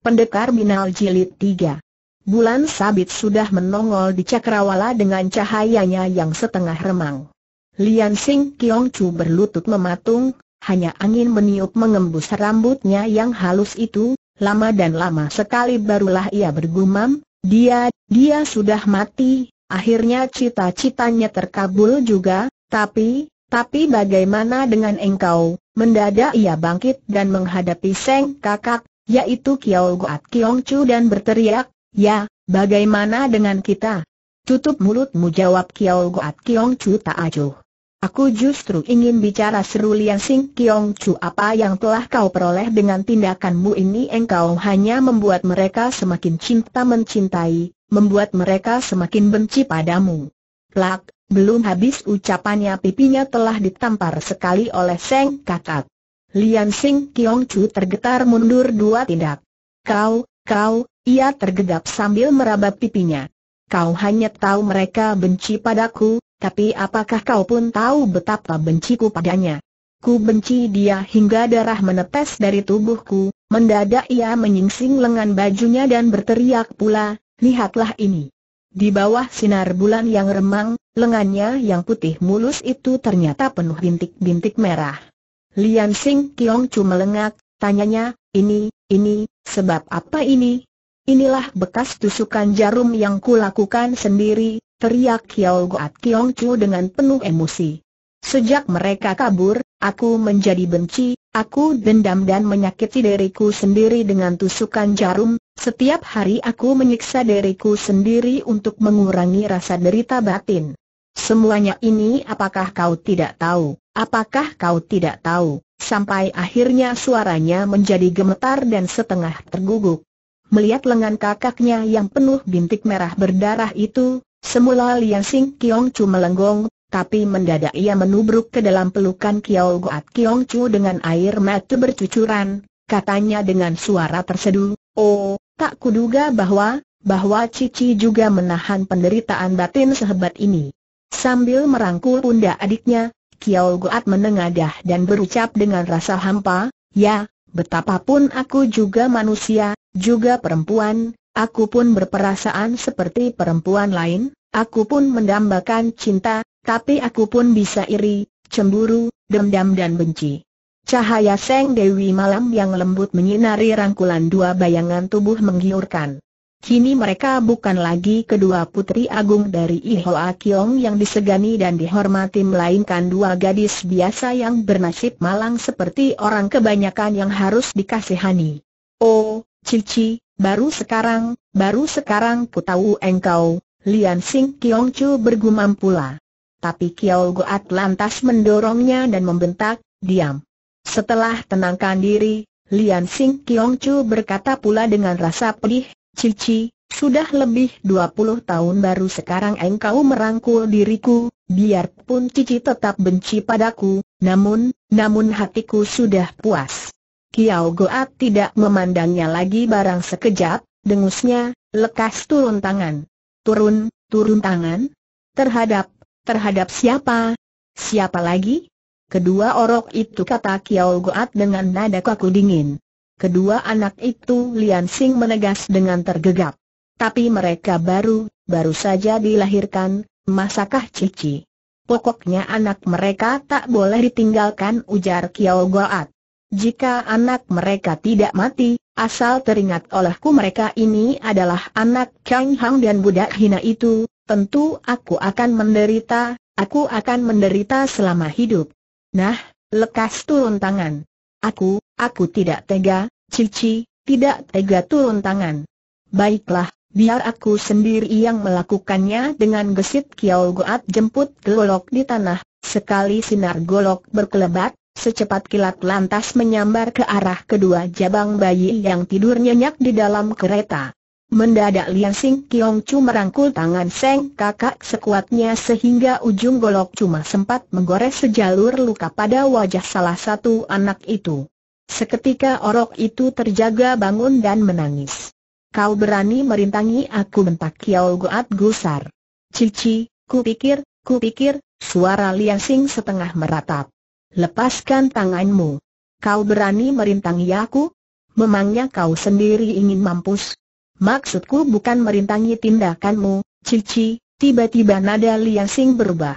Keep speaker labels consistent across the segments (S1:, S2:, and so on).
S1: Pendekar Binal Jilid 3 Bulan sabit sudah menongol di cakrawala dengan cahayanya yang setengah remang. Lian Sing Kiong Chu berlutut mematung, hanya angin meniup mengembus rambutnya yang halus itu, lama dan lama sekali barulah ia bergumam, dia, dia sudah mati, akhirnya cita-citanya terkabul juga, tapi, tapi bagaimana dengan engkau? Mendadak ia bangkit dan menghadapi Seng Kakak, yaitu Kiao Guat Kiong Chu dan berteriak, ya, bagaimana dengan kita? Tutup mulutmu jawab Kiao Guat Kiong Chu tak acuh. Aku justru ingin bicara seru Lian Sing Kiong Chu apa yang telah kau peroleh dengan tindakanmu ini engkau hanya membuat mereka semakin cinta mencintai, membuat mereka semakin benci padamu. Plak, belum habis ucapannya pipinya telah ditampar sekali oleh Seng Kakak. Lian Sing Kiong Chu tergetar mundur dua tindak. Kau, kau, ia tergedap sambil meraba pipinya. Kau hanya tahu mereka benci padaku, tapi apakah kau pun tahu betapa benciku padanya? Ku benci dia hingga darah menetes dari tubuhku, mendadak ia menyingsing lengan bajunya dan berteriak pula, lihatlah ini. Di bawah sinar bulan yang remang, lengannya yang putih mulus itu ternyata penuh bintik-bintik merah. Lian Sing Kiong Chu melengak, tanyanya, ini, ini, sebab apa ini? Inilah bekas tusukan jarum yang ku lakukan sendiri, teriak Kiao Goat Kiong Chu dengan penuh emosi. Sejak mereka kabur, aku menjadi benci, aku dendam dan menyakiti diriku sendiri dengan tusukan jarum, setiap hari aku menyiksa diriku sendiri untuk mengurangi rasa derita batin. Semuanya ini apakah kau tidak tahu? Apakah kau tidak tahu? Sampai akhirnya suaranya menjadi gemetar dan setengah terguguk. Melihat lengan kakaknya yang penuh bintik merah berdarah itu, semula Lian Sing Kiong Chu melenggong, tapi mendadak ia menubruk ke dalam pelukan Kiao Goat Kiong Chu dengan air mata bercucuran, katanya dengan suara tersedu, Oh, tak kuduga bahwa, bahwa Cici juga menahan penderitaan batin sehebat ini. Sambil merangkul pundak adiknya, Kiao Goat menengadah dan berucap dengan rasa hampa, ya, betapapun aku juga manusia, juga perempuan, aku pun berperasaan seperti perempuan lain, aku pun mendambakan cinta, tapi aku pun bisa iri, cemburu, dendam dan benci. Cahaya Seng Dewi malam yang lembut menyinari rangkulan dua bayangan tubuh menggiurkan. Kini mereka bukan lagi kedua putri agung dari Iho Akiong yang disegani dan dihormati melainkan dua gadis biasa yang bernasib malang seperti orang kebanyakan yang harus dikasihani. Oh, Cici, baru sekarang, baru sekarang ku tahu engkau, Lian Sing Kiong Chu bergumam pula. Tapi Kiao Goat lantas mendorongnya dan membentak, diam. Setelah tenangkan diri, Lian Sing Kiong Chu berkata pula dengan rasa pedih, Cici, sudah lebih 20 tahun baru sekarang engkau merangkul diriku, biarpun Cici tetap benci padaku, namun, namun hatiku sudah puas. Kiao Goat tidak memandangnya lagi barang sekejap, dengusnya, lekas turun tangan. Turun, turun tangan? Terhadap, terhadap siapa? Siapa lagi? Kedua orok itu kata Kiao Goat dengan nada kaku dingin. Kedua anak itu Lian Sing menegas dengan tergegap. Tapi mereka baru, baru saja dilahirkan, masakah cici? Pokoknya anak mereka tak boleh ditinggalkan ujar Kiao Goat. Jika anak mereka tidak mati, asal teringat olehku mereka ini adalah anak Kang Hang dan budak hina itu, tentu aku akan menderita, aku akan menderita selama hidup. Nah, lekas turun tangan. Aku, aku tidak tega, Cici, tidak tega turun tangan. Baiklah, biar aku sendiri yang melakukannya dengan gesit Kiao Goat jemput golok di tanah. Sekali sinar golok berkelebat, secepat kilat lantas menyambar ke arah kedua jabang bayi yang tidur nyenyak di dalam kereta. Mendadak Lian Sing Kiong Chu merangkul tangan Seng kakak sekuatnya sehingga ujung golok cuma sempat menggores sejalur luka pada wajah salah satu anak itu. Seketika orok itu terjaga bangun dan menangis. Kau berani merintangi aku bentak Kiao Goat gusar. Cici, ku pikir, ku pikir, suara Lian Sing setengah meratap. Lepaskan tanganmu. Kau berani merintangi aku? Memangnya kau sendiri ingin mampus? Maksudku bukan merintangi tindakanmu, Cici, tiba-tiba nada Liang Sing berubah.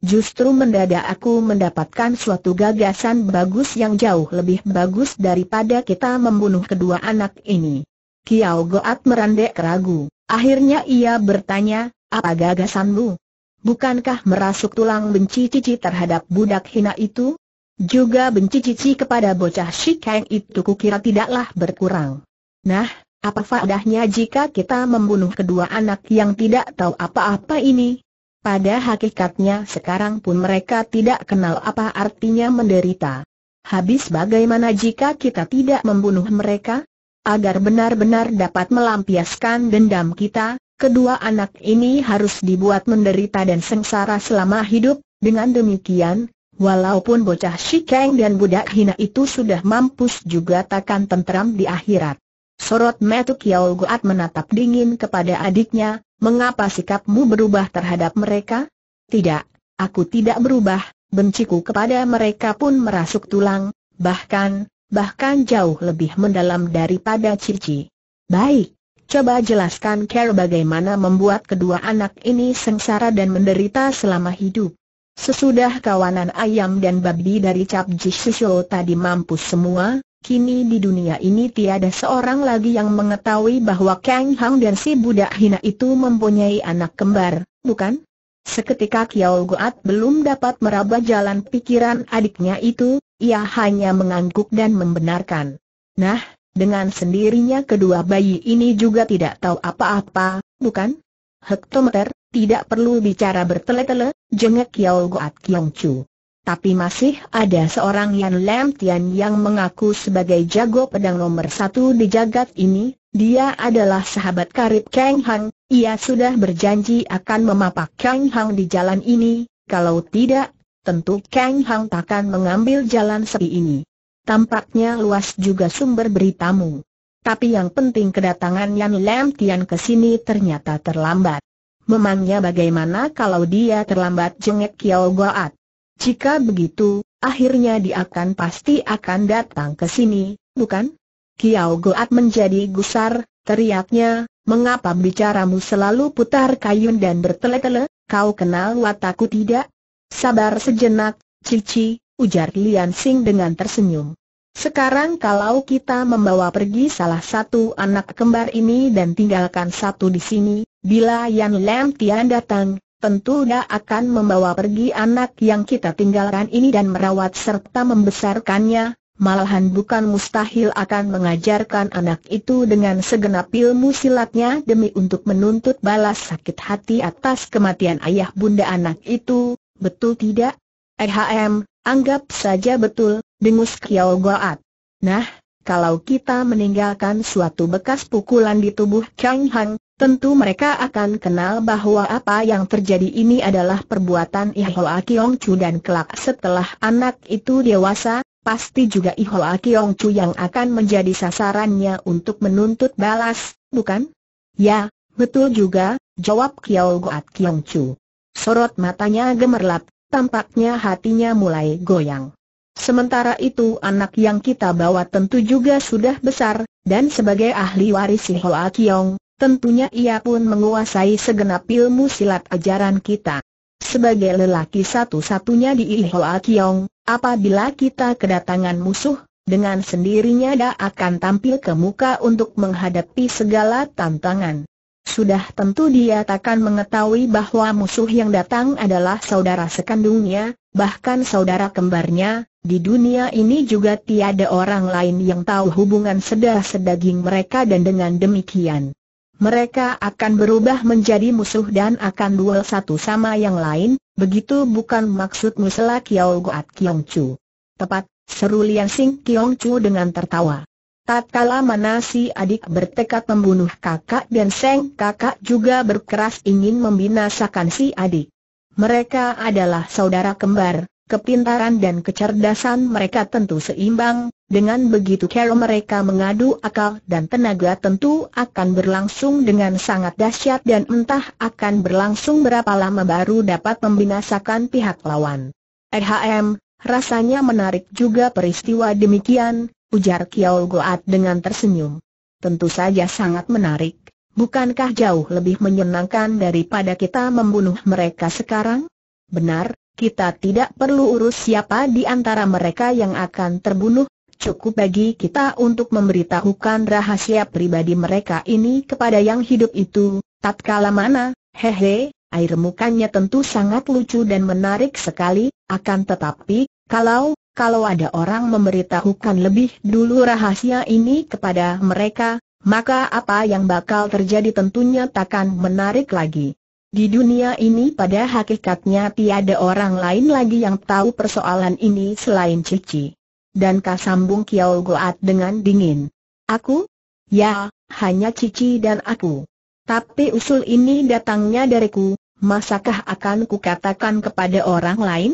S1: Justru mendadak aku mendapatkan suatu gagasan bagus yang jauh lebih bagus daripada kita membunuh kedua anak ini. Kiao Goat merandek ragu, akhirnya ia bertanya, apa gagasanmu? Bukankah merasuk tulang benci Cici terhadap budak hina itu? Juga benci Cici kepada bocah Shikeng itu kukira tidaklah berkurang. Nah, apa faedahnya jika kita membunuh kedua anak yang tidak tahu apa-apa ini? Pada hakikatnya sekarang pun mereka tidak kenal apa artinya menderita. Habis bagaimana jika kita tidak membunuh mereka? Agar benar-benar dapat melampiaskan dendam kita, kedua anak ini harus dibuat menderita dan sengsara selama hidup, dengan demikian, Walaupun bocah Shikeng dan budak hina itu sudah mampus juga takkan tentram di akhirat. Sorot metu Kiao Guat menatap dingin kepada adiknya, mengapa sikapmu berubah terhadap mereka? Tidak, aku tidak berubah, benciku kepada mereka pun merasuk tulang, bahkan, bahkan jauh lebih mendalam daripada Cici. Baik, coba jelaskan Care bagaimana membuat kedua anak ini sengsara dan menderita selama hidup. Sesudah kawanan ayam dan babi dari Cap Jishisho tadi mampus semua, Kini di dunia ini tiada seorang lagi yang mengetahui bahwa Kang Hang dan si budak hina itu mempunyai anak kembar, bukan? Seketika Kiao Goat belum dapat meraba jalan pikiran adiknya itu, ia hanya mengangguk dan membenarkan. Nah, dengan sendirinya kedua bayi ini juga tidak tahu apa-apa, bukan? Hektometer, tidak perlu bicara bertele-tele, jengek Kiao Goat Kiong Chu tapi masih ada seorang Yan Lam Tian yang mengaku sebagai jago pedang nomor satu di jagat ini, dia adalah sahabat karib Kang Hang, ia sudah berjanji akan memapak Kang Hang di jalan ini, kalau tidak, tentu Kang Hang takkan mengambil jalan sepi ini. Tampaknya luas juga sumber beritamu. Tapi yang penting kedatangan Yan Lam Tian ke sini ternyata terlambat. Memangnya bagaimana kalau dia terlambat jengek Kiao Goat? Jika begitu, akhirnya dia akan pasti akan datang ke sini, bukan? Kiao Goat menjadi gusar, teriaknya, mengapa bicaramu selalu putar kayun dan bertele-tele, kau kenal wataku tidak? Sabar sejenak, Cici, ujar Lian Sing dengan tersenyum. Sekarang kalau kita membawa pergi salah satu anak kembar ini dan tinggalkan satu di sini, bila Yan Lam Tian datang, tentu dia akan membawa pergi anak yang kita tinggalkan ini dan merawat serta membesarkannya, malahan bukan mustahil akan mengajarkan anak itu dengan segenap ilmu silatnya demi untuk menuntut balas sakit hati atas kematian ayah bunda anak itu, betul tidak? EHM, anggap saja betul, dengus kiau Goat. Nah, kalau kita meninggalkan suatu bekas pukulan di tubuh Kang Hang, Tentu mereka akan kenal bahwa apa yang terjadi ini adalah perbuatan Ihoa Kiong Chu dan kelak setelah anak itu dewasa, pasti juga Ihoa Kiong Chu yang akan menjadi sasarannya untuk menuntut balas, bukan? Ya, betul juga, jawab Kiao Goat Kiong Chu. Sorot matanya gemerlap, tampaknya hatinya mulai goyang. Sementara itu anak yang kita bawa tentu juga sudah besar, dan sebagai ahli waris Hoa Kiong, Tentunya ia pun menguasai segenap ilmu silat ajaran kita. Sebagai lelaki satu-satunya di Ihoa Kiong, apabila kita kedatangan musuh, dengan sendirinya dia akan tampil ke muka untuk menghadapi segala tantangan. Sudah tentu dia takkan mengetahui bahwa musuh yang datang adalah saudara sekandungnya, bahkan saudara kembarnya, di dunia ini juga tiada orang lain yang tahu hubungan sedah sedaging mereka dan dengan demikian, mereka akan berubah menjadi musuh dan akan duel satu sama yang lain, begitu bukan maksudmu Selak Kiao Goat Kiong Chu. Tepat, seru Lian Sing Kiong Chu dengan tertawa. Tatkala mana si adik bertekad membunuh kakak dan Seng kakak juga berkeras ingin membinasakan si adik. Mereka adalah saudara kembar, kepintaran dan kecerdasan mereka tentu seimbang, dengan begitu kalau mereka mengadu akal dan tenaga tentu akan berlangsung dengan sangat dahsyat dan entah akan berlangsung berapa lama baru dapat membinasakan pihak lawan. EHM, rasanya menarik juga peristiwa demikian, ujar Kiao Goat dengan tersenyum. Tentu saja sangat menarik, bukankah jauh lebih menyenangkan daripada kita membunuh mereka sekarang? Benar, kita tidak perlu urus siapa di antara mereka yang akan terbunuh, cukup bagi kita untuk memberitahukan rahasia pribadi mereka ini kepada yang hidup itu, tatkala mana, hehe, air mukanya tentu sangat lucu dan menarik sekali, akan tetapi, kalau, kalau ada orang memberitahukan lebih dulu rahasia ini kepada mereka, maka apa yang bakal terjadi tentunya takkan menarik lagi. Di dunia ini pada hakikatnya tiada orang lain lagi yang tahu persoalan ini selain Cici. Dan kasambung Kiao Goat dengan dingin. Aku? Ya, hanya Cici dan aku. Tapi usul ini datangnya dariku, masakah akan kukatakan kepada orang lain?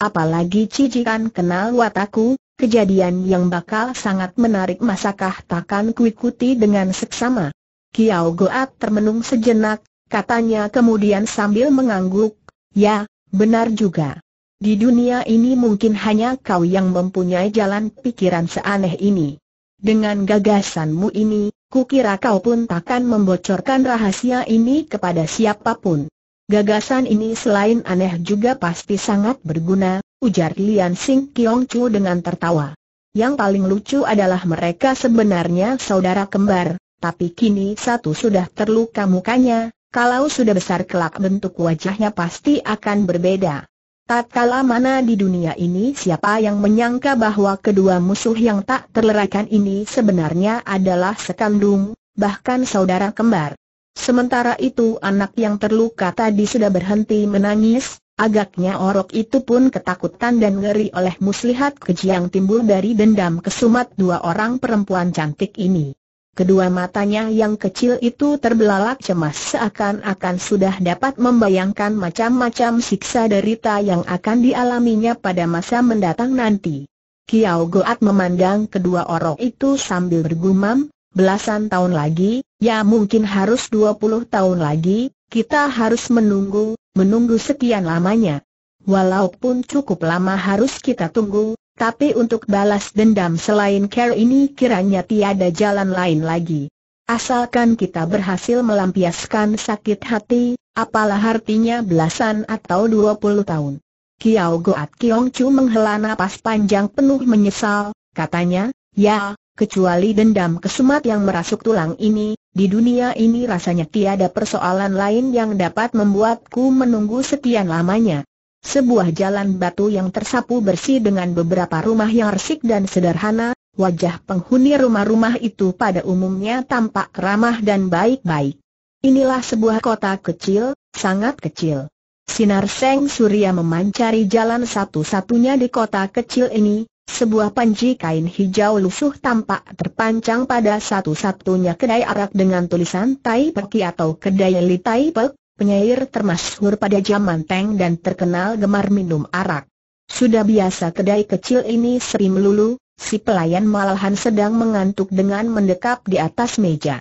S1: Apalagi Cici kan kenal wataku, kejadian yang bakal sangat menarik masakah takkan kuikuti dengan seksama. Kiao Goat termenung sejenak, katanya kemudian sambil mengangguk, ya, benar juga. Di dunia ini mungkin hanya kau yang mempunyai jalan pikiran seaneh ini. Dengan gagasanmu ini, kukira kau pun takkan membocorkan rahasia ini kepada siapapun. Gagasan ini selain aneh juga pasti sangat berguna, ujar Lian Sing Kiong Chu dengan tertawa. Yang paling lucu adalah mereka sebenarnya saudara kembar, tapi kini satu sudah terluka mukanya, kalau sudah besar kelak bentuk wajahnya pasti akan berbeda. Tatkala mana di dunia ini siapa yang menyangka bahwa kedua musuh yang tak terlerakan ini sebenarnya adalah sekandung, bahkan saudara kembar. Sementara itu anak yang terluka tadi sudah berhenti menangis, agaknya orok itu pun ketakutan dan ngeri oleh muslihat keji yang timbul dari dendam kesumat dua orang perempuan cantik ini. Kedua matanya yang kecil itu terbelalak cemas seakan-akan sudah dapat membayangkan macam-macam siksa derita yang akan dialaminya pada masa mendatang nanti. Kiao Goat memandang kedua orang itu sambil bergumam, belasan tahun lagi, ya mungkin harus 20 tahun lagi, kita harus menunggu, menunggu sekian lamanya. Walaupun cukup lama harus kita tunggu, tapi untuk balas dendam selain care ini kiranya tiada jalan lain lagi. Asalkan kita berhasil melampiaskan sakit hati, apalah artinya belasan atau dua puluh tahun. Kiao Goat Kiong Chu menghela nafas panjang penuh menyesal, katanya, ya, kecuali dendam kesumat yang merasuk tulang ini, di dunia ini rasanya tiada persoalan lain yang dapat membuatku menunggu sekian lamanya sebuah jalan batu yang tersapu bersih dengan beberapa rumah yang resik dan sederhana, wajah penghuni rumah-rumah itu pada umumnya tampak ramah dan baik-baik. Inilah sebuah kota kecil, sangat kecil. Sinar Seng Surya memancari jalan satu-satunya di kota kecil ini, sebuah panci kain hijau lusuh tampak terpancang pada satu-satunya kedai arak dengan tulisan Tai Peki atau kedai Li Tai penyair termasyhur pada zaman Teng dan terkenal gemar minum arak. Sudah biasa kedai kecil ini sering melulu, si pelayan malahan sedang mengantuk dengan mendekap di atas meja.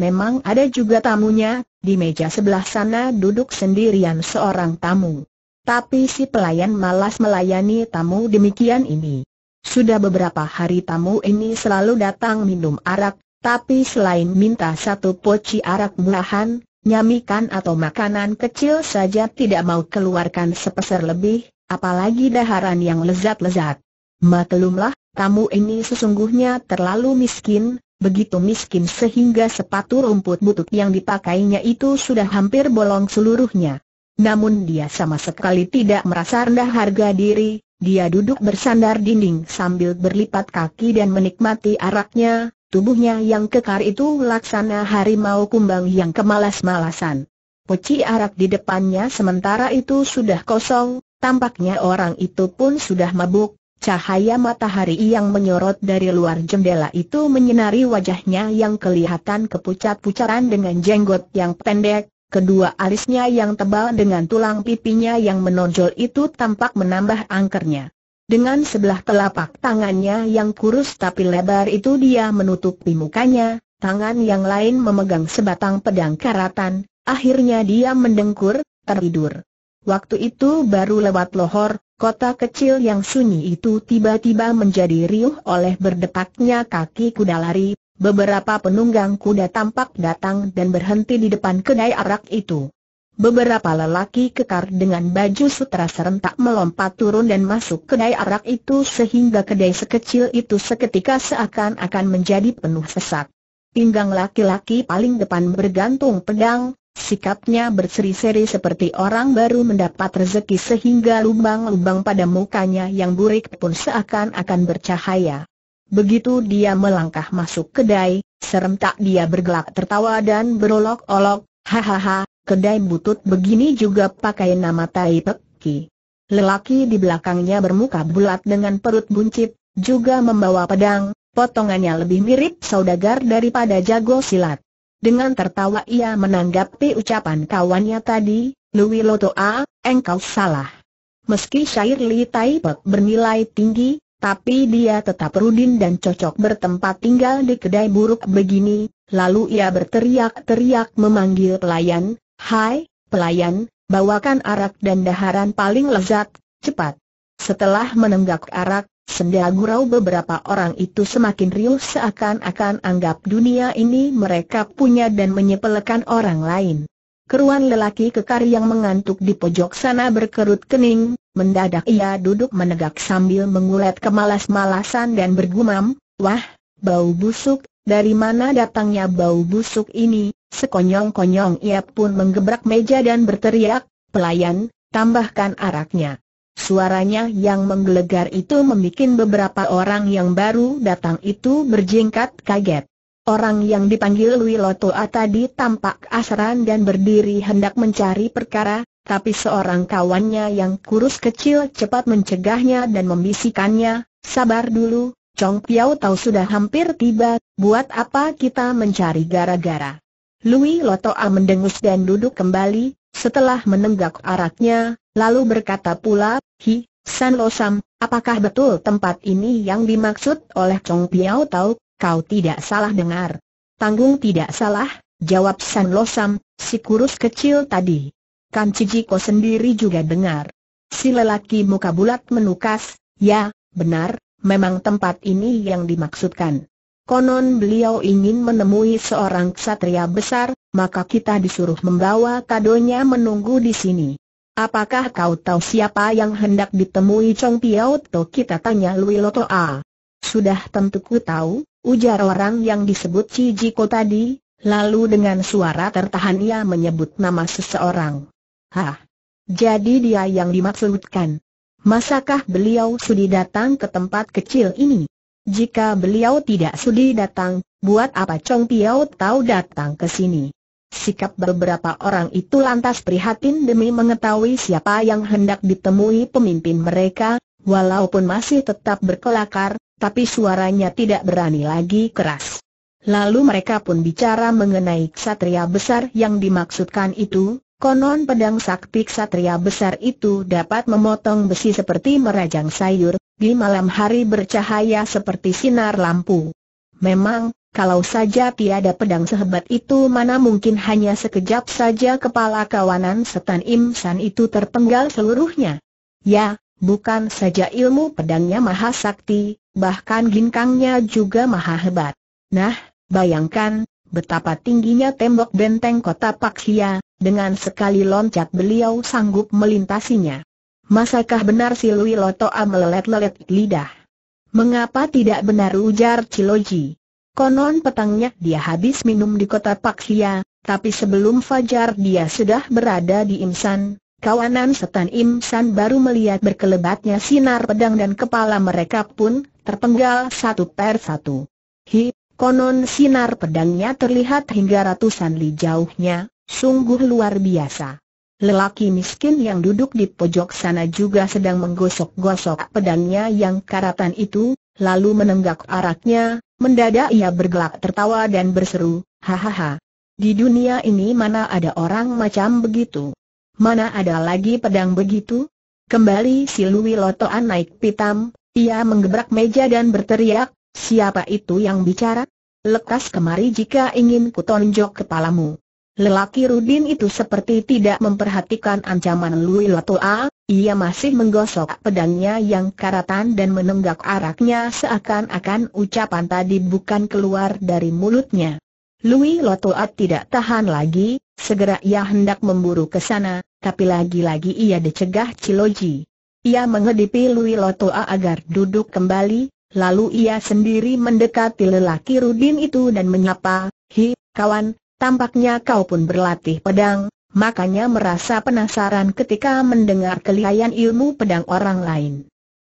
S1: Memang ada juga tamunya, di meja sebelah sana duduk sendirian seorang tamu. Tapi si pelayan malas melayani tamu demikian ini. Sudah beberapa hari tamu ini selalu datang minum arak, tapi selain minta satu poci arak murahan, Nyamikan atau makanan kecil saja tidak mau keluarkan sepeser lebih, apalagi daharan yang lezat-lezat. Maklumlah, tamu ini sesungguhnya terlalu miskin, begitu miskin sehingga sepatu rumput butut yang dipakainya itu sudah hampir bolong seluruhnya. Namun dia sama sekali tidak merasa rendah harga diri, dia duduk bersandar dinding sambil berlipat kaki dan menikmati araknya, Tubuhnya yang kekar itu laksana harimau kumbang yang kemalas-malasan. Peci arak di depannya sementara itu sudah kosong, tampaknya orang itu pun sudah mabuk. Cahaya matahari yang menyorot dari luar jendela itu menyinari wajahnya yang kelihatan kepucat-pucaran dengan jenggot yang pendek, kedua alisnya yang tebal dengan tulang pipinya yang menonjol itu tampak menambah angkernya. Dengan sebelah telapak tangannya yang kurus tapi lebar itu dia menutupi mukanya, tangan yang lain memegang sebatang pedang karatan, akhirnya dia mendengkur, tertidur. Waktu itu baru lewat lohor, kota kecil yang sunyi itu tiba-tiba menjadi riuh oleh berdetaknya kaki kuda lari, beberapa penunggang kuda tampak datang dan berhenti di depan kedai arak itu. Beberapa lelaki kekar dengan baju sutra serentak melompat turun dan masuk kedai arak itu sehingga kedai sekecil itu seketika seakan-akan menjadi penuh sesak. Pinggang laki-laki paling depan bergantung pedang, sikapnya berseri-seri seperti orang baru mendapat rezeki sehingga lubang-lubang pada mukanya yang burik pun seakan-akan bercahaya. Begitu dia melangkah masuk kedai, serentak dia bergelak tertawa dan berolok-olok, Hahaha, kedai butut begini juga pakai nama Tai Pek Ki. Lelaki di belakangnya bermuka bulat dengan perut buncit, juga membawa pedang, potongannya lebih mirip saudagar daripada jago silat. Dengan tertawa ia menanggapi ucapan kawannya tadi, Lui Lotoa, engkau salah. Meski syair Li Tai Pek bernilai tinggi, tapi dia tetap rudin dan cocok bertempat tinggal di kedai buruk begini, Lalu ia berteriak-teriak memanggil pelayan, Hai, pelayan, bawakan arak dan daharan paling lezat, cepat. Setelah menenggak arak, senda gurau beberapa orang itu semakin riuh seakan-akan anggap dunia ini mereka punya dan menyepelekan orang lain. Keruan lelaki kekar yang mengantuk di pojok sana berkerut kening, mendadak ia duduk menegak sambil mengulet kemalas-malasan dan bergumam, Wah, bau busuk, dari mana datangnya bau busuk ini, sekonyong-konyong ia pun menggebrak meja dan berteriak, pelayan, tambahkan araknya. Suaranya yang menggelegar itu membuat beberapa orang yang baru datang itu berjingkat kaget. Orang yang dipanggil Wilotoa tadi tampak asran dan berdiri hendak mencari perkara, tapi seorang kawannya yang kurus kecil cepat mencegahnya dan membisikannya, sabar dulu, Chong Piao tahu sudah hampir tiba, buat apa kita mencari gara-gara? Lui Loto A mendengus dan duduk kembali, setelah menenggak araknya, lalu berkata pula, Hi, San Losam, apakah betul tempat ini yang dimaksud oleh Chong Piao tahu? Kau tidak salah dengar. Tanggung tidak salah, jawab San Losam. Sam, si kurus kecil tadi. Kan Cijiko sendiri juga dengar. Si lelaki muka bulat menukas, ya, benar, memang tempat ini yang dimaksudkan. Konon beliau ingin menemui seorang ksatria besar, maka kita disuruh membawa kadonya menunggu di sini. Apakah kau tahu siapa yang hendak ditemui Chong Piao To kita tanya Lui Loto A. Sudah tentu ku tahu, ujar orang yang disebut Cijiko Ko tadi, lalu dengan suara tertahan ia menyebut nama seseorang. Hah? Jadi dia yang dimaksudkan. Masakah beliau sudi datang ke tempat kecil ini? Jika beliau tidak sudi datang, buat apa Chong Piao tahu datang ke sini? Sikap beberapa orang itu lantas prihatin demi mengetahui siapa yang hendak ditemui pemimpin mereka, walaupun masih tetap berkelakar, tapi suaranya tidak berani lagi keras. Lalu mereka pun bicara mengenai ksatria besar yang dimaksudkan itu, Konon pedang sakti ksatria besar itu dapat memotong besi seperti merajang sayur, di malam hari bercahaya seperti sinar lampu. Memang, kalau saja tiada pedang sehebat itu mana mungkin hanya sekejap saja kepala kawanan setan imsan itu terpenggal seluruhnya. Ya, bukan saja ilmu pedangnya maha sakti, bahkan ginkangnya juga maha hebat. Nah, bayangkan, Betapa tingginya tembok benteng kota Paksia, dengan sekali loncat beliau sanggup melintasinya. Masakah benar si Lui Lotoa melelet-lelet lidah? Mengapa tidak benar ujar Ciloji? Konon petangnya dia habis minum di kota Paksia, tapi sebelum fajar dia sudah berada di Imsan, Kawanan setan Imsan baru melihat berkelebatnya sinar pedang dan kepala mereka pun terpenggal satu per satu. Hi, Konon sinar pedangnya terlihat hingga ratusan li jauhnya, sungguh luar biasa. Lelaki miskin yang duduk di pojok sana juga sedang menggosok-gosok pedangnya yang karatan itu, lalu menenggak araknya, mendadak ia bergelak tertawa dan berseru, hahaha. Di dunia ini mana ada orang macam begitu? Mana ada lagi pedang begitu? Kembali si Lui Lotoan naik pitam, ia menggebrak meja dan berteriak, Siapa itu yang bicara? Lekas kemari jika ingin kutonjok kepalamu. Lelaki Rudin itu seperti tidak memperhatikan ancaman Lui Latoa, ia masih menggosok pedangnya yang karatan dan menenggak araknya seakan-akan ucapan tadi bukan keluar dari mulutnya. Lui Latoa tidak tahan lagi, segera ia hendak memburu ke sana, tapi lagi-lagi ia dicegah Ciloji. Ia mengedipi Lui Latoa agar duduk kembali, Lalu ia sendiri mendekati lelaki Rudin itu dan menyapa, Hi, kawan, tampaknya kau pun berlatih pedang, makanya merasa penasaran ketika mendengar kelihayan ilmu pedang orang lain.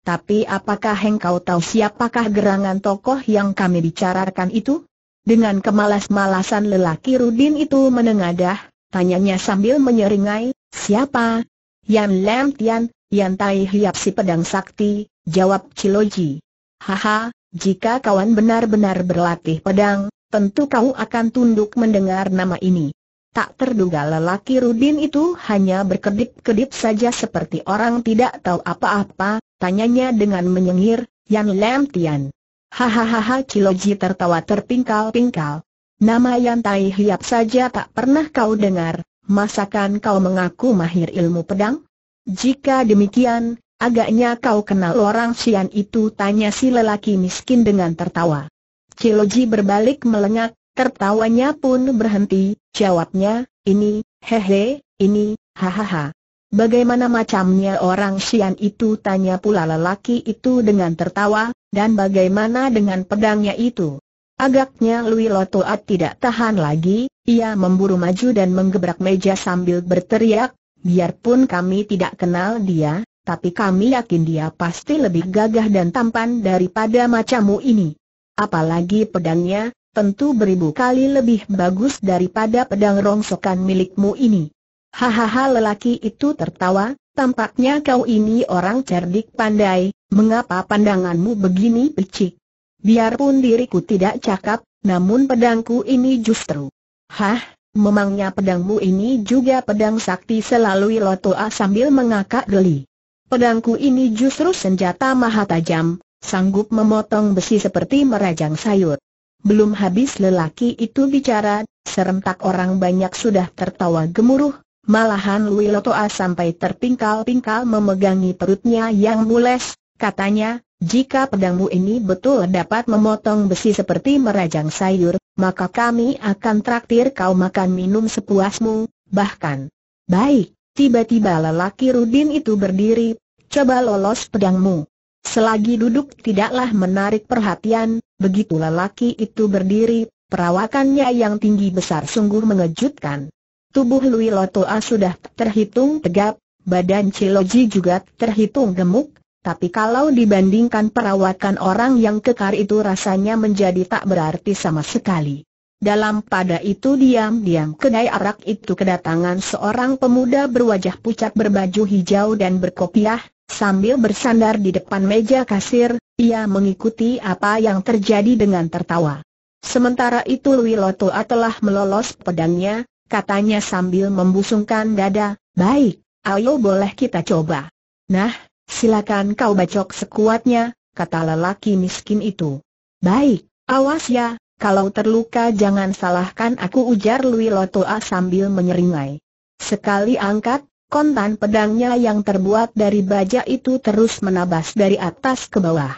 S1: Tapi apakah engkau tahu siapakah gerangan tokoh yang kami bicarakan itu? Dengan kemalas-malasan lelaki Rudin itu menengadah, tanyanya sambil menyeringai, siapa? Yan Lam Tian, Yan Tai Hiap si pedang sakti, jawab Ciloji. Haha, jika kawan benar-benar berlatih pedang, tentu kau akan tunduk mendengar nama ini. Tak terduga lelaki Rudin itu hanya berkedip-kedip saja seperti orang tidak tahu apa-apa, tanyanya dengan menyengir, Yan Lam Tian. Hahaha Ciloji tertawa terpingkal-pingkal. Nama Yan Tai Hiap saja tak pernah kau dengar, masakan kau mengaku mahir ilmu pedang? Jika demikian, Agaknya kau kenal orang Sian itu tanya si lelaki miskin dengan tertawa. Ciloji berbalik melengak, tertawanya pun berhenti, jawabnya, ini, hehe, ini, hahaha. Bagaimana macamnya orang Sian itu tanya pula lelaki itu dengan tertawa, dan bagaimana dengan pedangnya itu? Agaknya Lui Lotoat tidak tahan lagi, ia memburu maju dan menggebrak meja sambil berteriak, biarpun kami tidak kenal dia, tapi kami yakin dia pasti lebih gagah dan tampan daripada macamu ini. Apalagi pedangnya, tentu beribu kali lebih bagus daripada pedang rongsokan milikmu ini. Hahaha lelaki itu tertawa, tampaknya kau ini orang cerdik pandai, mengapa pandanganmu begini picik? Biarpun diriku tidak cakap, namun pedangku ini justru. Hah, memangnya pedangmu ini juga pedang sakti selalu Lotoa sambil mengakak geli. Pedangku ini justru senjata maha tajam, sanggup memotong besi seperti merajang sayur. Belum habis lelaki itu bicara, serentak orang banyak sudah tertawa gemuruh, malahan Wilotoa Lotoa sampai terpingkal-pingkal memegangi perutnya yang mules, katanya, jika pedangmu ini betul dapat memotong besi seperti merajang sayur, maka kami akan traktir kau makan minum sepuasmu, bahkan. Baik, Tiba-tiba lelaki Rudin itu berdiri, coba lolos pedangmu. Selagi duduk tidaklah menarik perhatian, begitu lelaki itu berdiri, perawakannya yang tinggi besar sungguh mengejutkan. Tubuh Lui Lotoa sudah terhitung tegap, badan Ciloji juga terhitung gemuk, tapi kalau dibandingkan perawakan orang yang kekar itu rasanya menjadi tak berarti sama sekali. Dalam pada itu diam-diam kedai arak itu kedatangan seorang pemuda berwajah pucat berbaju hijau dan berkopiah, sambil bersandar di depan meja kasir, ia mengikuti apa yang terjadi dengan tertawa. Sementara itu Wiloto telah melolos pedangnya, katanya sambil membusungkan dada, baik, ayo boleh kita coba. Nah, silakan kau bacok sekuatnya, kata lelaki miskin itu. Baik, awas ya, kalau terluka jangan salahkan aku ujar Lui Lotoa sambil menyeringai. Sekali angkat, kontan pedangnya yang terbuat dari baja itu terus menabas dari atas ke bawah.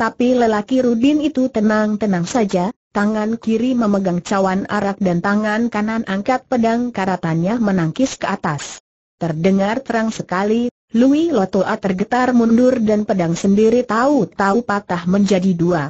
S1: Tapi lelaki Rudin itu tenang-tenang saja, tangan kiri memegang cawan arak dan tangan kanan angkat pedang karatannya menangkis ke atas. Terdengar terang sekali, Lui Lotoa tergetar mundur dan pedang sendiri tahu-tahu patah menjadi dua.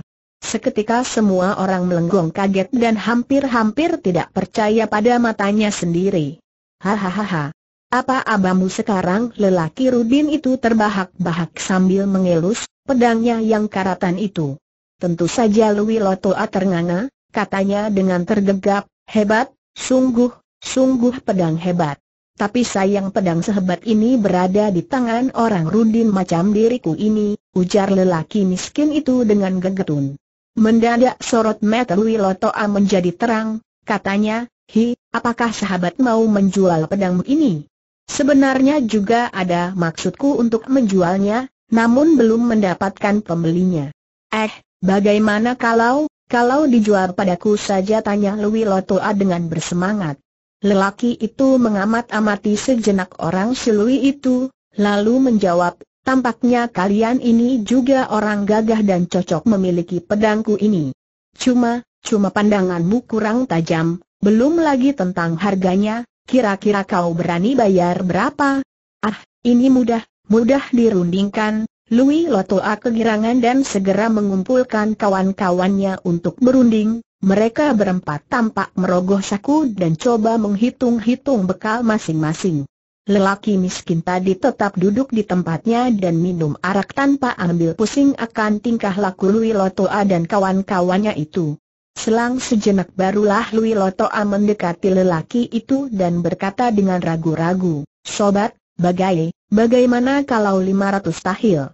S1: Seketika semua orang melenggong kaget dan hampir-hampir tidak percaya pada matanya sendiri. Hahaha. Apa abamu sekarang? Lelaki Rudin itu terbahak-bahak sambil mengelus pedangnya yang karatan itu. Tentu saja Lui Lotoa ternganga, katanya dengan tergegap, hebat, sungguh, sungguh pedang hebat. Tapi sayang pedang sehebat ini berada di tangan orang Rudin macam diriku ini, ujar lelaki miskin itu dengan gegetun. Mendadak sorot mata Wilotoa menjadi terang, katanya, Hi, apakah sahabat mau menjual pedangmu ini? Sebenarnya juga ada maksudku untuk menjualnya, namun belum mendapatkan pembelinya. Eh, bagaimana kalau, kalau dijual padaku saja tanya Lui A dengan bersemangat. Lelaki itu mengamat-amati sejenak orang silui itu, lalu menjawab, Tampaknya kalian ini juga orang gagah dan cocok memiliki pedangku ini. Cuma, cuma pandanganmu kurang tajam, belum lagi tentang harganya, kira-kira kau berani bayar berapa? Ah, ini mudah, mudah dirundingkan, Louis Lotoa kegirangan dan segera mengumpulkan kawan-kawannya untuk berunding, mereka berempat tampak merogoh saku dan coba menghitung-hitung bekal masing-masing. Lelaki miskin tadi tetap duduk di tempatnya dan minum arak tanpa ambil pusing akan tingkah laku Lui Lotoa dan kawan-kawannya itu. Selang sejenak barulah Lui Lotoa mendekati lelaki itu dan berkata dengan ragu-ragu, Sobat, bagai, bagaimana kalau 500 tahil?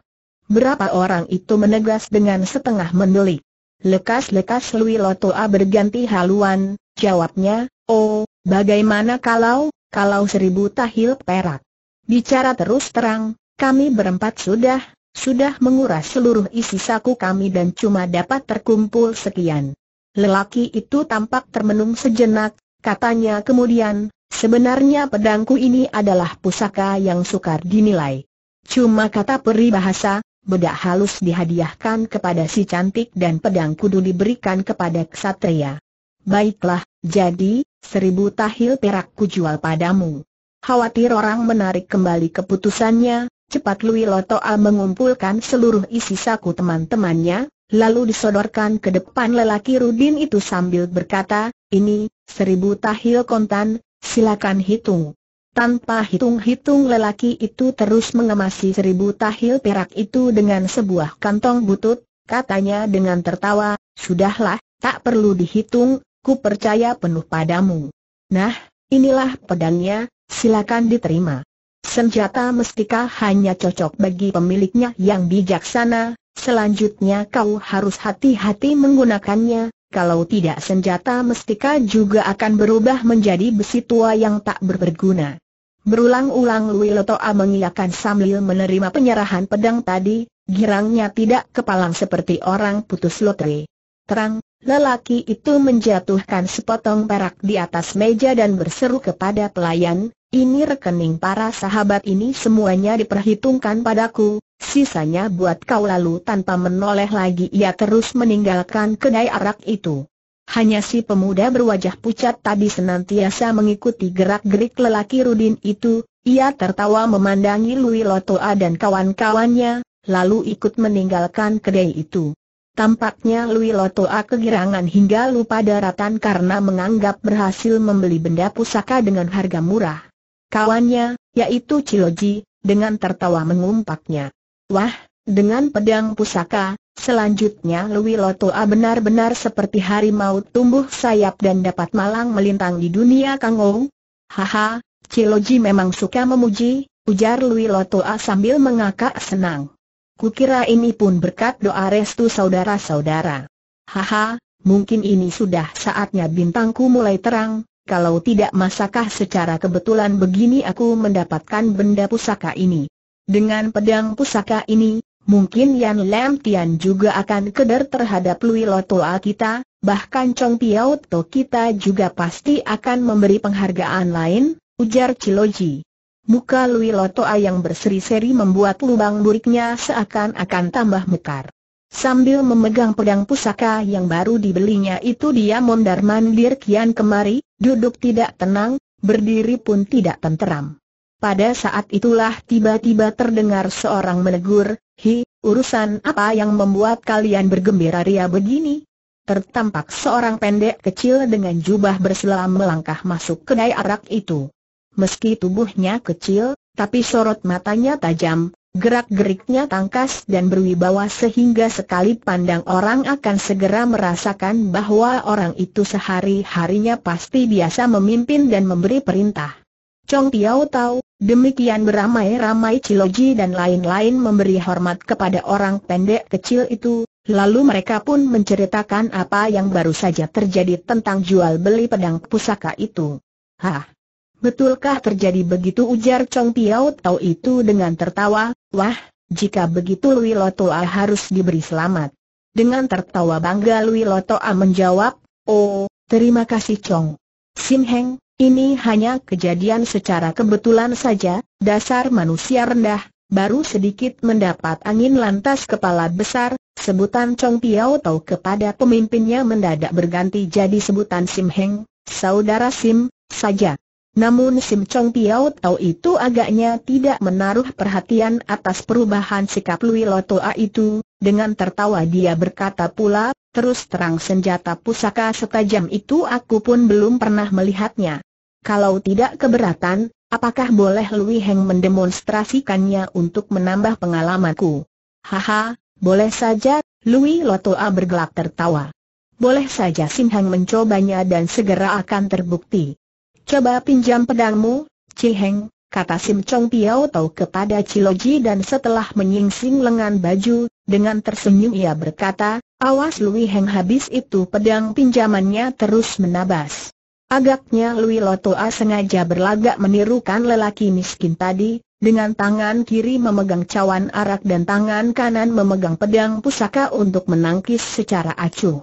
S1: Berapa orang itu menegas dengan setengah mendelik. Lekas-lekas Lui Lotoa berganti haluan, jawabnya, Oh, bagaimana kalau kalau seribu tahil perak. Bicara terus terang, kami berempat sudah, sudah menguras seluruh isi saku kami dan cuma dapat terkumpul sekian. Lelaki itu tampak termenung sejenak, katanya kemudian, sebenarnya pedangku ini adalah pusaka yang sukar dinilai. Cuma kata peri bahasa, bedak halus dihadiahkan kepada si cantik dan pedangku kudu diberikan kepada ksatria. Baiklah, jadi, seribu tahil perak kujual padamu. Khawatir orang menarik kembali keputusannya, cepat Lui Lotoa mengumpulkan seluruh isi saku teman-temannya, lalu disodorkan ke depan lelaki Rudin itu sambil berkata, ini, seribu tahil kontan, silakan hitung. Tanpa hitung-hitung lelaki itu terus mengemasi seribu tahil perak itu dengan sebuah kantong butut, katanya dengan tertawa, sudahlah, tak perlu dihitung, ku percaya penuh padamu. Nah, inilah pedangnya, silakan diterima. Senjata mestika hanya cocok bagi pemiliknya yang bijaksana, selanjutnya kau harus hati-hati menggunakannya, kalau tidak senjata mestika juga akan berubah menjadi besi tua yang tak berguna. Berulang-ulang Lui mengiyakan sambil menerima penyerahan pedang tadi, girangnya tidak kepalang seperti orang putus lotre. Terang, Lelaki itu menjatuhkan sepotong perak di atas meja dan berseru kepada pelayan, ini rekening para sahabat ini semuanya diperhitungkan padaku, sisanya buat kau lalu tanpa menoleh lagi ia terus meninggalkan kedai arak itu. Hanya si pemuda berwajah pucat tadi senantiasa mengikuti gerak-gerik lelaki Rudin itu, ia tertawa memandangi Lui Lotoa dan kawan-kawannya, lalu ikut meninggalkan kedai itu. Tampaknya Lui Lotoa kegirangan hingga lupa daratan karena menganggap berhasil membeli benda pusaka dengan harga murah. Kawannya, yaitu Ciloji, dengan tertawa mengumpaknya. Wah, dengan pedang pusaka, selanjutnya Lui Lotoa benar-benar seperti harimau tumbuh sayap dan dapat malang melintang di dunia Kangou. Haha, Ciloji memang suka memuji, ujar Lui Lotoa sambil mengakak senang. Kukira ini pun berkat doa restu saudara-saudara. Haha, mungkin ini sudah saatnya bintangku mulai terang, kalau tidak masakah secara kebetulan begini aku mendapatkan benda pusaka ini. Dengan pedang pusaka ini, mungkin Yan Lam Tian juga akan keder terhadap Lui Lotoa kita, bahkan Chong Piao To kita juga pasti akan memberi penghargaan lain, ujar Ciloji. Muka Lui Lotoa yang berseri-seri membuat lubang buriknya seakan-akan tambah mekar. Sambil memegang pedang pusaka yang baru dibelinya itu dia mondar-mandir kian kemari, duduk tidak tenang, berdiri pun tidak tenteram. Pada saat itulah tiba-tiba terdengar seorang menegur, Hi, urusan apa yang membuat kalian bergembira ria begini? Tertampak seorang pendek kecil dengan jubah berselam melangkah masuk kedai arak itu. Meski tubuhnya kecil, tapi sorot matanya tajam, gerak-geriknya tangkas dan berwibawa sehingga sekali pandang orang akan segera merasakan bahwa orang itu sehari-harinya pasti biasa memimpin dan memberi perintah. Chong Tiao tahu, demikian beramai-ramai Ciloji dan lain-lain memberi hormat kepada orang pendek kecil itu, lalu mereka pun menceritakan apa yang baru saja terjadi tentang jual beli pedang pusaka itu. Hah, Betulkah terjadi begitu ujar Chong Piao Tau itu dengan tertawa, wah, jika begitu Lui Lotoa harus diberi selamat. Dengan tertawa bangga Lui Lotoa menjawab, oh, terima kasih Chong. Sim Heng, ini hanya kejadian secara kebetulan saja, dasar manusia rendah, baru sedikit mendapat angin lantas kepala besar, sebutan Chong Piao Tau kepada pemimpinnya mendadak berganti jadi sebutan Sim Heng, saudara Sim, saja. Namun Sim Chong Piao Tau itu agaknya tidak menaruh perhatian atas perubahan sikap Lui Lotoa itu, dengan tertawa dia berkata pula, terus terang senjata pusaka setajam itu aku pun belum pernah melihatnya. Kalau tidak keberatan, apakah boleh Lui Heng mendemonstrasikannya untuk menambah pengalamanku? Haha, boleh saja, Lui Lotoa bergelak tertawa. Boleh saja Sim Heng mencobanya dan segera akan terbukti. Coba pinjam pedangmu, Ciheng, kata Sim Chong Piao Tau kepada Ciloji dan setelah menyingsing lengan baju, dengan tersenyum ia berkata, awas Lui Heng habis itu pedang pinjamannya terus menabas. Agaknya Lui Lotoa sengaja berlagak menirukan lelaki miskin tadi, dengan tangan kiri memegang cawan arak dan tangan kanan memegang pedang pusaka untuk menangkis secara acuh.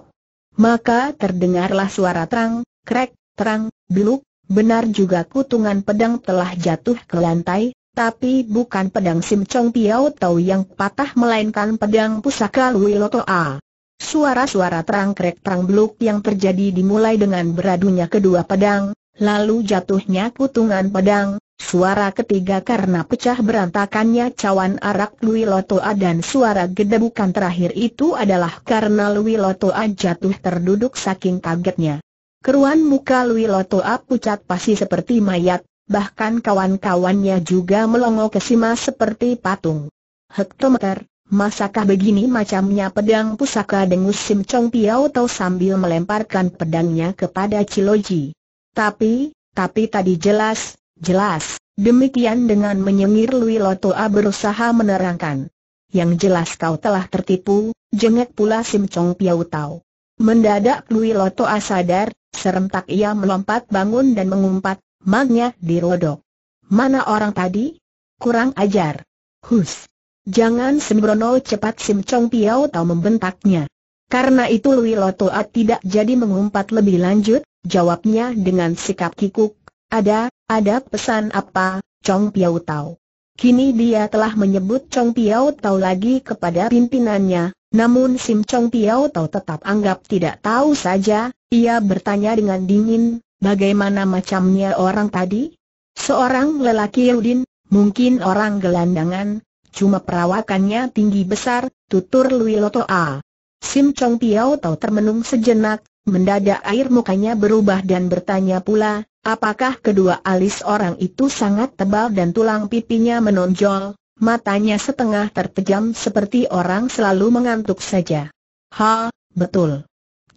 S1: Maka terdengarlah suara terang, krek, terang, beluk, Benar juga kutungan pedang telah jatuh ke lantai, tapi bukan pedang Sim Chong Piao Tau yang patah melainkan pedang pusaka Lui Loto A. Suara-suara terang krek terang beluk yang terjadi dimulai dengan beradunya kedua pedang, lalu jatuhnya kutungan pedang, suara ketiga karena pecah berantakannya cawan arak Lui Loto A dan suara gedebukan terakhir itu adalah karena Lui Loto A jatuh terduduk saking kagetnya. Keruan muka Lui A pucat pasi seperti mayat, bahkan kawan-kawannya juga melongo ke Sima seperti patung. Hektometer, masakah begini macamnya pedang pusaka dengus Sim Chong Piao Tau sambil melemparkan pedangnya kepada Ciloji. Tapi, tapi tadi jelas, jelas, demikian dengan menyengir Lui A berusaha menerangkan. Yang jelas kau telah tertipu, jengek pula Sim Chong Piao Tau. Mendadak Lui A sadar, Serentak ia melompat bangun dan mengumpat, magnya dirodok. Mana orang tadi? Kurang ajar. Hus. Jangan sembrono cepat Sim Chong Piao tahu membentaknya. Karena itu Lui Lotoat tidak jadi mengumpat lebih lanjut, jawabnya dengan sikap kikuk, ada, ada pesan apa, Chong Piao tahu. Kini dia telah menyebut Chong Piao tahu lagi kepada pimpinannya, namun Sim Chong Piao tahu tetap anggap tidak tahu saja, ia bertanya dengan dingin, bagaimana macamnya orang tadi? Seorang lelaki Yudin, mungkin orang gelandangan, cuma perawakannya tinggi besar, tutur Lui Loto A. Sim Chong Piao Tau termenung sejenak, mendadak air mukanya berubah dan bertanya pula, apakah kedua alis orang itu sangat tebal dan tulang pipinya menonjol, matanya setengah terpejam seperti orang selalu mengantuk saja. Ha, betul.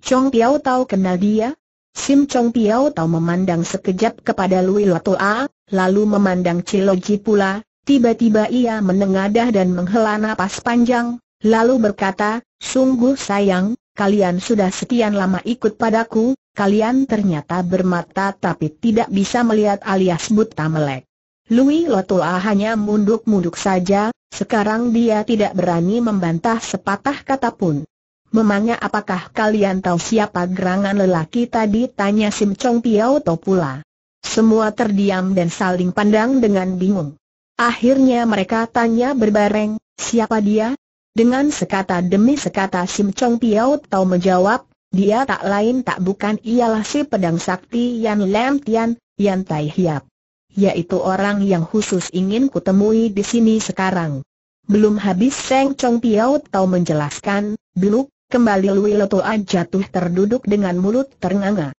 S1: Chong Piao Tau kenal dia? Sim Chong Piao Tau memandang sekejap kepada Lui A, lalu memandang Ciloji pula, tiba-tiba ia menengadah dan menghela napas panjang, lalu berkata, Sungguh sayang, kalian sudah sekian lama ikut padaku, kalian ternyata bermata tapi tidak bisa melihat alias buta melek. Lui A hanya munduk-munduk saja, sekarang dia tidak berani membantah sepatah kata pun. Memangnya apakah kalian tahu siapa gerangan lelaki tadi? Tanya Sim Chong Piao To pula. Semua terdiam dan saling pandang dengan bingung. Akhirnya mereka tanya berbareng, siapa dia? Dengan sekata demi sekata Sim Chong Piao Tau menjawab, dia tak lain tak bukan ialah si pedang sakti Yan Lam Tian, Yan Tai Hiap. Yaitu orang yang khusus ingin kutemui di sini sekarang. Belum habis Seng Chong Piao Tau menjelaskan, Beluk, Kembali Lotoan jatuh terduduk dengan mulut ternganga.